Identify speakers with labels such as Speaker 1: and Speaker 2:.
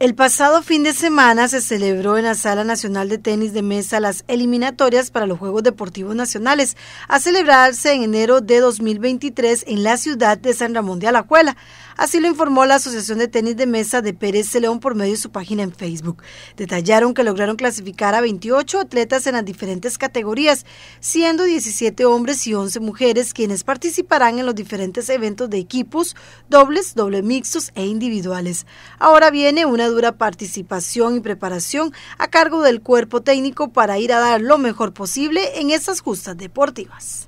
Speaker 1: El pasado fin de semana se celebró en la Sala Nacional de Tenis de Mesa las eliminatorias para los Juegos Deportivos Nacionales, a celebrarse en enero de 2023 en la ciudad de San Ramón de Alajuela. Así lo informó la Asociación de Tenis de Mesa de Pérez de León por medio de su página en Facebook. Detallaron que lograron clasificar a 28 atletas en las diferentes categorías, siendo 17 hombres y 11 mujeres quienes participarán en los diferentes eventos de equipos, dobles, doble mixtos e individuales. Ahora viene una dura participación y preparación a cargo del cuerpo técnico para ir a dar lo mejor posible en esas justas deportivas.